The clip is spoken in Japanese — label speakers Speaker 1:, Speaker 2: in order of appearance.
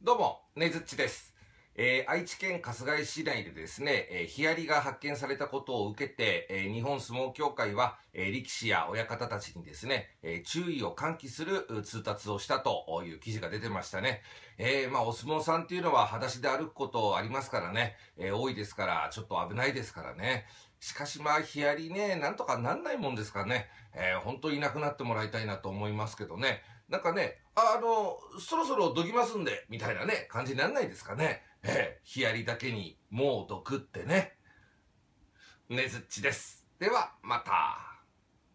Speaker 1: どうも、ねずっちです。えー、愛知県春日井市内でですね、えー、ヒアリが発見されたことを受けて、えー、日本相撲協会は、え力士や親方たちにですね、え注意を喚起する通達をしたという記事が出てましたね。えまあ、お相撲さんっていうのは裸足で歩くことありますからね、え多いですから、ちょっと危ないですからね。しかしまあ、ヒアリね、なんとかなんないもんですかね。えー、本当いなくなってもらいたいなと思いますけどね。なんかね、あ、あの、そろそろどきますんで、みたいなね、感じになんないですかね。えー、ヒアリだけに、もうどくってね。ねずっちです。では、また。